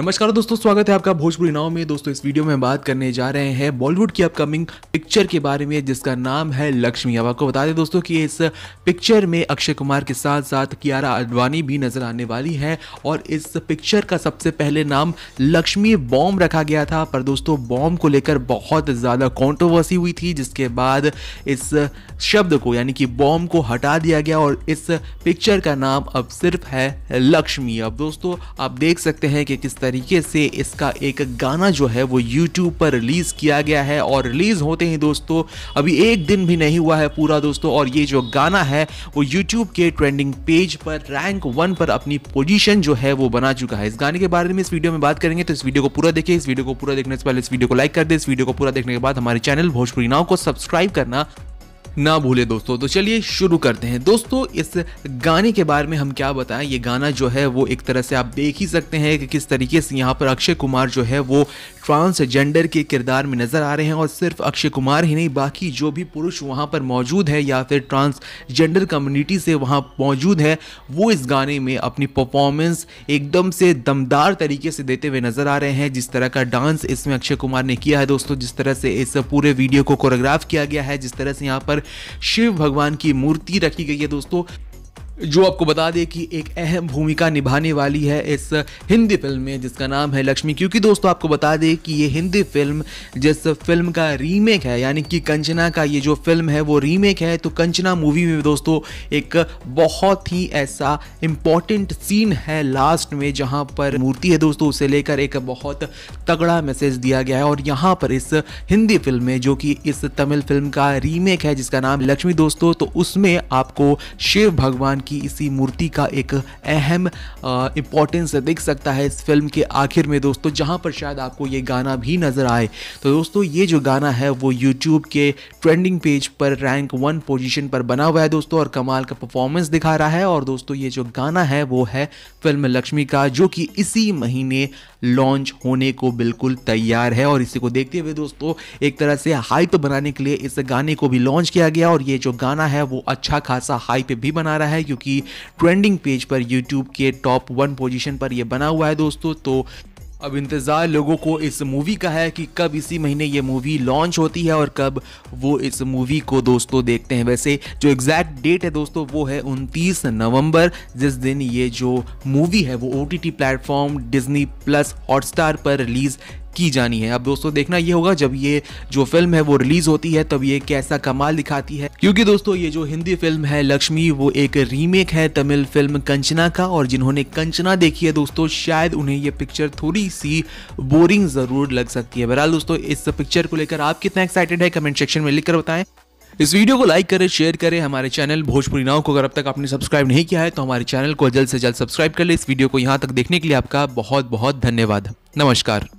नमस्कार दोस्तों स्वागत है आपका भोजपुरी नाव में दोस्तों इस वीडियो में बात करने जा रहे हैं बॉलीवुड की अपकमिंग पिक्चर के बारे में जिसका नाम है लक्ष्मी अब आपको बता दें दोस्तों कि इस पिक्चर में अक्षय कुमार के साथ साथ कियारा आडवाणी भी नजर आने वाली है और इस पिक्चर का सबसे पहले नाम लक्ष्मी बॉम्ब रखा गया था पर दोस्तों बॉम्ब को लेकर बहुत ज़्यादा कॉन्ट्रोवर्सी हुई थी जिसके बाद इस शब्द को यानी कि बॉम्ब को हटा दिया गया और इस पिक्चर का नाम अब सिर्फ है लक्ष्मी अब दोस्तों आप देख सकते हैं कि किस तरह तरीके से इसका एक गाना जो है वो यूट्यूब पर रिलीज़ किया गया है और रिलीज़ होते ही दोस्तों अभी एक दिन भी नहीं हुआ है पूरा दोस्तों और ये जो गाना है वो यूट्यूब के ट्रेंडिंग पेज पर रैंक वन पर अपनी पोजीशन जो है वो बना चुका है इस गाने के बारे में इस वीडियो में बात करेंगे तो इस वीडियो को पूरा देखिए इस वीडियो को पूरा देखने से पहले इस वीडियो को लाइक कर दे इस वीडियो को पूरा देखने के बाद हमारे चैनल भोजपुरी नाव को सब्सक्राइब करना ना भूले दोस्तों तो चलिए शुरू करते हैं दोस्तों इस गाने के बारे में हम क्या बताएं ये गाना जो है वो एक तरह से आप देख ही सकते हैं कि किस तरीके से यहाँ पर अक्षय कुमार जो है वो ट्रांसजेंडर के किरदार में नज़र आ रहे हैं और सिर्फ अक्षय कुमार ही नहीं बाकी जो भी पुरुष वहाँ पर मौजूद है या फिर ट्रांसजेंडर कम्युनिटी से वहाँ मौजूद है वो इस गाने में अपनी परफॉर्मेंस एकदम से दमदार तरीके से देते हुए नज़र आ रहे हैं जिस तरह का डांस इसमें अक्षय कुमार ने किया है दोस्तों जिस तरह से इस पूरे वीडियो को कोरियोग्राफ किया गया है जिस तरह से यहाँ पर शिव भगवान की मूर्ति रखी गई है दोस्तों जो आपको बता दें कि एक अहम भूमिका निभाने वाली है इस हिंदी फिल्म में जिसका नाम है लक्ष्मी क्योंकि दोस्तों आपको बता दें कि ये हिंदी फिल्म जिस फिल्म का रीमेक है यानी कि कंचना का ये जो फिल्म है वो रीमेक है तो कंचना मूवी में दोस्तों एक बहुत ही ऐसा इम्पॉर्टेंट सीन है लास्ट में जहाँ पर मूर्ति है दोस्तों उसे लेकर एक बहुत तगड़ा मैसेज दिया गया है और यहाँ पर इस हिंदी फिल्म में जो कि इस तमिल फिल्म का रीमेक है जिसका नाम लक्ष्मी दोस्तों तो उसमें आपको शिव भगवान की इसी मूर्ति का एक अहम इंपॉर्टेंस देख सकता है इस फिल्म के आखिर में दोस्तों जहां पर शायद आपको ये गाना भी नज़र आए तो दोस्तों ये जो गाना है वो यूट्यूब के ट्रेंडिंग पेज पर रैंक वन पोजिशन पर बना हुआ है दोस्तों और कमाल का परफॉर्मेंस दिखा रहा है और दोस्तों ये जो गाना है वो है फिल्म लक्ष्मी का जो कि इसी महीने लॉन्च होने को बिल्कुल तैयार है और इसी को देखते हुए दोस्तों एक तरह से हाइप बनाने के लिए इस गाने को भी लॉन्च किया गया और ये जो गाना है वो अच्छा खासा हाइप भी बना रहा है क्योंकि ट्रेंडिंग पेज पर यूट्यूब के टॉप वन पोजिशन पर यह बना हुआ है दोस्तों तो अब इंतज़ार लोगों को इस मूवी का है कि कब इसी महीने ये मूवी लॉन्च होती है और कब वो इस मूवी को दोस्तों देखते हैं वैसे जो एग्जैक्ट डेट है दोस्तों वो है 29 नवंबर जिस दिन ये जो मूवी है वो O T platform Disney plus Hotstar पर रिलीज़ की जानी है अब दोस्तों देखना ये होगा जब ये जो फिल्म है वो रिलीज होती है तब ये कैसा कमाल दिखाती है क्योंकि दोस्तों ये जो हिंदी फिल्म है लक्ष्मी वो एक रीमेक है तमिल फिल्म कंचना का और जिन्होंने कंचना देखी है दोस्तों शायद उन्हें ये पिक्चर थोड़ी सी बोरिंग जरूर लग सकती है बहरहाल दोस्तों इस पिक्चर को लेकर आप कितना एक्साइटेड है कमेंट सेक्शन में लिखकर बताएं इस वीडियो को लाइक करें शेयर करें हमारे चैनल भोजपुरी नाव को अगर अब तक आपने सब्सक्राइब नहीं किया है तो हमारे चैनल को जल्द से जल्द सब्सक्राइब कर ले इस वीडियो को यहाँ तक देखने के लिए आपका बहुत बहुत धन्यवाद नमस्कार